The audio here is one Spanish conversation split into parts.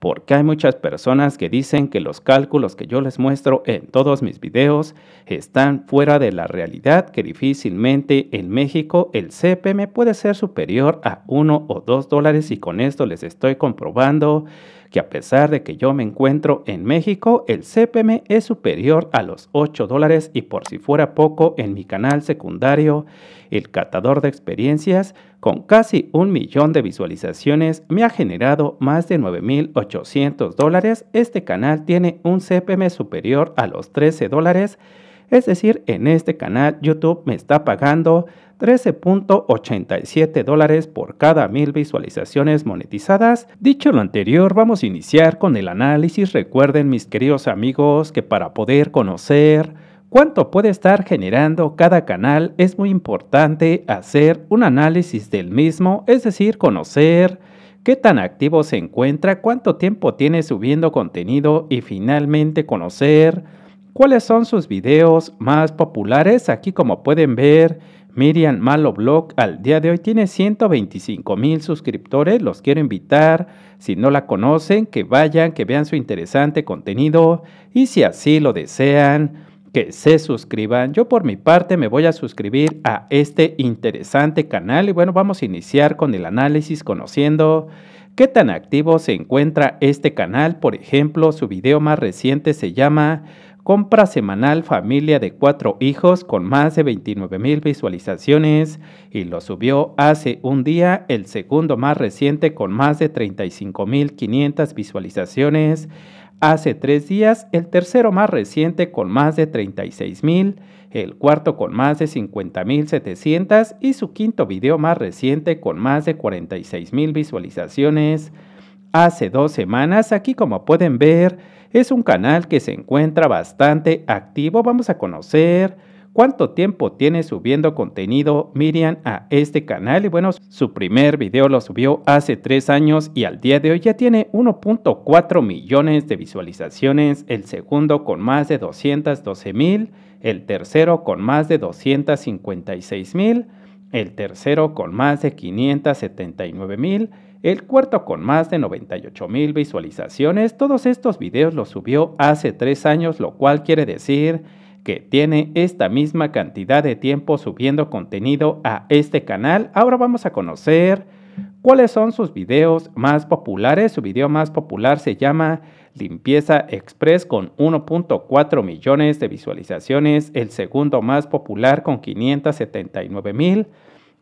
porque hay muchas personas que dicen que los cálculos que yo les muestro en todos mis videos están fuera de la realidad, que difícilmente en México el CPM puede ser superior a 1 o 2 dólares y con esto les estoy comprobando que a pesar de que yo me encuentro en México, el CPM es superior a los 8 dólares y por si fuera poco, en mi canal secundario, el catador de experiencias, con casi un millón de visualizaciones, me ha generado más de 9.800 dólares. Este canal tiene un CPM superior a los 13 dólares. Es decir, en este canal YouTube me está pagando 13.87 dólares por cada mil visualizaciones monetizadas. Dicho lo anterior, vamos a iniciar con el análisis. Recuerden mis queridos amigos que para poder conocer cuánto puede estar generando cada canal, es muy importante hacer un análisis del mismo, es decir, conocer qué tan activo se encuentra, cuánto tiempo tiene subiendo contenido y finalmente conocer cuáles son sus videos más populares. Aquí como pueden ver, Miriam Malo Blog al día de hoy tiene 125 mil suscriptores. Los quiero invitar, si no la conocen, que vayan, que vean su interesante contenido y si así lo desean que se suscriban. Yo por mi parte me voy a suscribir a este interesante canal y bueno, vamos a iniciar con el análisis conociendo qué tan activo se encuentra este canal. Por ejemplo, su video más reciente se llama Compra semanal familia de cuatro hijos con más de 29 mil visualizaciones y lo subió hace un día, el segundo más reciente con más de 35 mil 500 visualizaciones Hace tres días, el tercero más reciente con más de 36 mil, el cuarto con más de 50 mil 700 y su quinto video más reciente con más de mil visualizaciones. Hace dos semanas, aquí como pueden ver, es un canal que se encuentra bastante activo. Vamos a conocer ¿Cuánto tiempo tiene subiendo contenido Miriam a este canal? Y bueno, su primer video lo subió hace tres años y al día de hoy ya tiene 1.4 millones de visualizaciones, el segundo con más de 212 mil, el tercero con más de 256 mil, el tercero con más de 579 mil, el cuarto con más de 98 mil visualizaciones. Todos estos videos los subió hace tres años, lo cual quiere decir que tiene esta misma cantidad de tiempo subiendo contenido a este canal. Ahora vamos a conocer cuáles son sus videos más populares. Su video más popular se llama Limpieza Express con 1.4 millones de visualizaciones, el segundo más popular con 579 mil,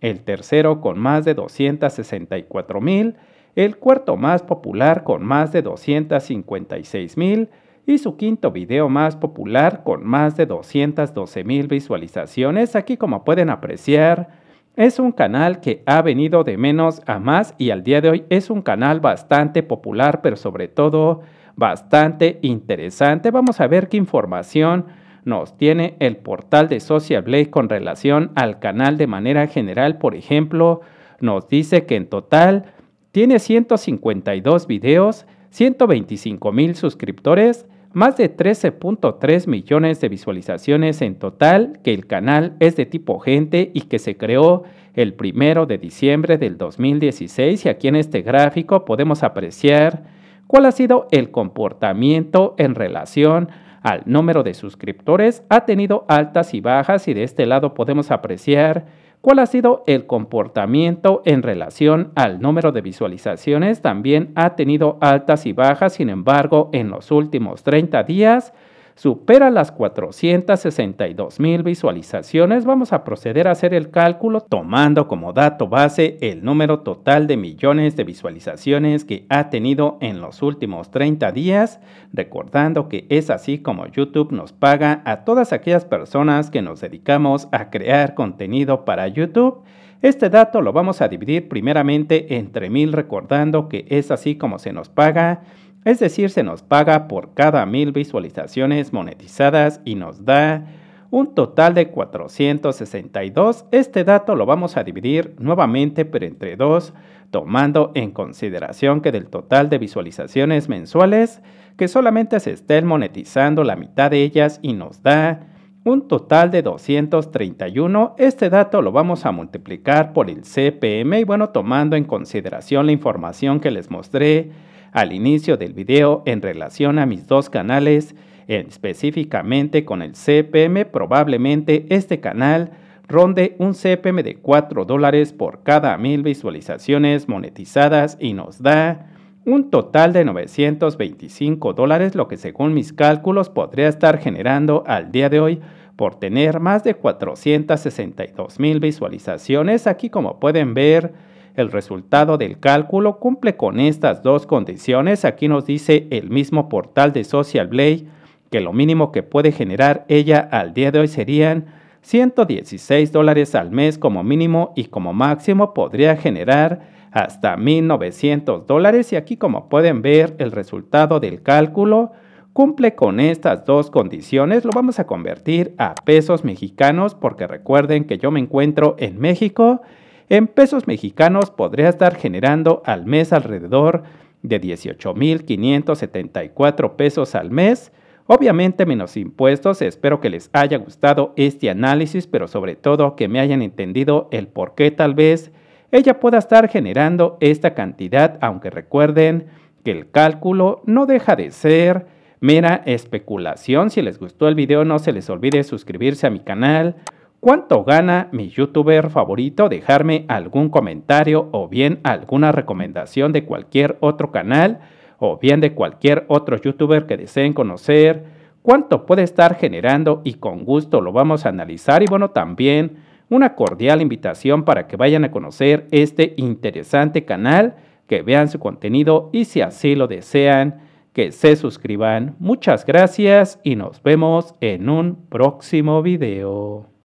el tercero con más de 264 mil, el cuarto más popular con más de 256 mil, y su quinto video más popular con más de 212 mil visualizaciones. Aquí como pueden apreciar, es un canal que ha venido de menos a más y al día de hoy es un canal bastante popular, pero sobre todo bastante interesante. Vamos a ver qué información nos tiene el portal de Social Blade con relación al canal de manera general. Por ejemplo, nos dice que en total tiene 152 videos, 125 mil suscriptores, más de 13.3 millones de visualizaciones en total, que el canal es de tipo gente y que se creó el primero de diciembre del 2016 y aquí en este gráfico podemos apreciar cuál ha sido el comportamiento en relación al número de suscriptores. Ha tenido altas y bajas y de este lado podemos apreciar cuál ha sido el comportamiento en relación al número de visualizaciones, también ha tenido altas y bajas, sin embargo, en los últimos 30 días, supera las 462 mil visualizaciones, vamos a proceder a hacer el cálculo tomando como dato base el número total de millones de visualizaciones que ha tenido en los últimos 30 días, recordando que es así como YouTube nos paga a todas aquellas personas que nos dedicamos a crear contenido para YouTube. Este dato lo vamos a dividir primeramente entre mil recordando que es así como se nos paga es decir, se nos paga por cada mil visualizaciones monetizadas y nos da un total de 462. Este dato lo vamos a dividir nuevamente pero entre dos, tomando en consideración que del total de visualizaciones mensuales, que solamente se estén monetizando la mitad de ellas y nos da un total de 231. Este dato lo vamos a multiplicar por el CPM y bueno, tomando en consideración la información que les mostré al inicio del video en relación a mis dos canales, específicamente con el CPM, probablemente este canal ronde un CPM de 4 dólares por cada mil visualizaciones monetizadas y nos da un total de 925 dólares, lo que según mis cálculos podría estar generando al día de hoy por tener más de 462 mil visualizaciones. Aquí como pueden ver, el resultado del cálculo cumple con estas dos condiciones. Aquí nos dice el mismo portal de Social Blade que lo mínimo que puede generar ella al día de hoy serían 116 dólares al mes como mínimo y como máximo podría generar hasta 1900 dólares y aquí como pueden ver el resultado del cálculo cumple con estas dos condiciones, lo vamos a convertir a pesos mexicanos porque recuerden que yo me encuentro en México en pesos mexicanos podría estar generando al mes alrededor de 18.574 pesos al mes, Obviamente menos impuestos, espero que les haya gustado este análisis, pero sobre todo que me hayan entendido el por qué tal vez ella pueda estar generando esta cantidad, aunque recuerden que el cálculo no deja de ser mera especulación. Si les gustó el video no se les olvide suscribirse a mi canal, ¿Cuánto gana mi youtuber favorito? Dejarme algún comentario o bien alguna recomendación de cualquier otro canal o bien de cualquier otro youtuber que deseen conocer. ¿Cuánto puede estar generando? Y con gusto lo vamos a analizar. Y bueno, también una cordial invitación para que vayan a conocer este interesante canal, que vean su contenido y si así lo desean, que se suscriban. Muchas gracias y nos vemos en un próximo video.